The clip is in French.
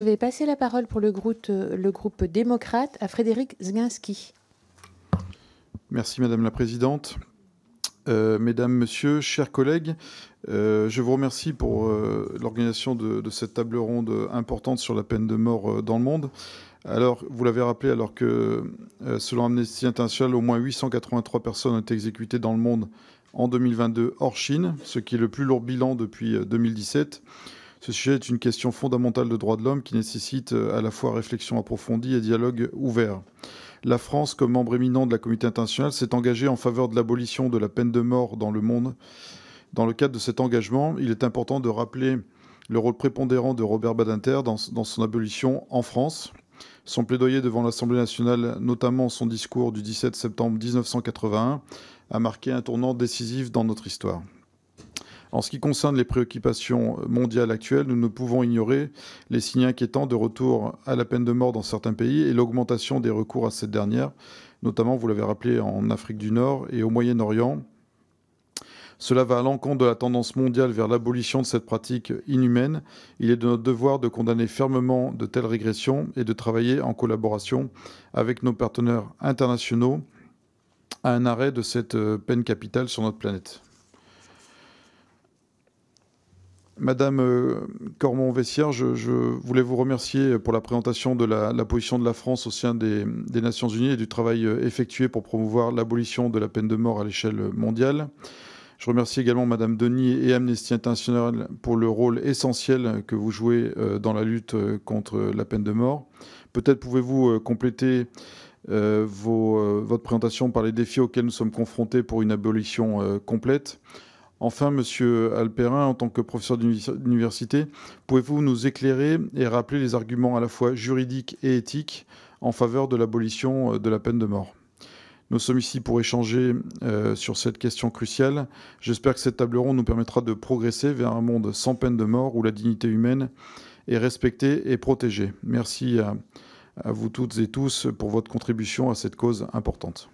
Je vais passer la parole pour euh, le groupe, démocrate à Frédéric Zginski. Merci Madame la Présidente. Euh, mesdames, Messieurs, chers collègues, euh, je vous remercie pour l'organisation de, de, cette table ronde importante sur la peine de mort dans le monde. Alors, vous l'avez rappelé, alors que selon Amnesty International, au moins 883 personnes ont été exécutées dans le monde en 2022 hors Chine, ce qui est le plus lourd bilan depuis 2017. Ce sujet est une question fondamentale de droits de l'homme qui nécessite euh, à la fois réflexion approfondie et dialogue ouvert. La France, comme membre éminent de la communauté internationale, s'est engagée en faveur de l'abolition de la peine de mort dans le monde. Dans le cadre de cet engagement, il est important de rappeler le rôle prépondérant de Robert Badinter dans, dans son abolition en France. Son plaidoyer devant l'Assemblée nationale, notamment son discours du 17 septembre 1981, a marqué un tournant décisif dans notre histoire. En ce qui concerne les préoccupations mondiales actuelles, nous ne pouvons ignorer les signes inquiétants de retour à la peine de mort dans certains pays et l'augmentation des recours à cette dernière, notamment, vous l'avez rappelé, en Afrique du Nord et au Moyen-Orient. Cela va à l'encontre de la tendance mondiale vers l'abolition de cette pratique inhumaine. Il est de notre devoir de condamner fermement de telles régressions et de travailler en collaboration avec nos partenaires internationaux à un arrêt de cette euh, peine capitale sur notre planète. Madame euh, Cormon-Vessière, je, voulais vous remercier pour la présentation de la, position de la France au sein des, Nations Unies et du travail euh, effectué pour promouvoir l'abolition de la peine de mort à l'échelle mondiale. Je remercie également Madame Denis et Amnesty International pour le rôle essentiel que vous jouez euh, dans la lutte contre la peine de mort. Peut-être pouvez-vous compléter votre présentation par les défis auxquels nous sommes confrontés pour une abolition complète. Enfin, Monsieur Alperin, en tant que professeur d'université, pouvez-vous nous éclairer et rappeler les arguments à la fois juridiques et éthiques en faveur de l'abolition euh, de la peine de mort nous sommes ici pour échanger euh, sur cette question cruciale. J'espère que cette table ronde nous permettra de progresser vers un monde sans peine de mort où la dignité humaine est respectée et protégée. Merci à vous toutes et tous pour votre contribution à cette cause importante.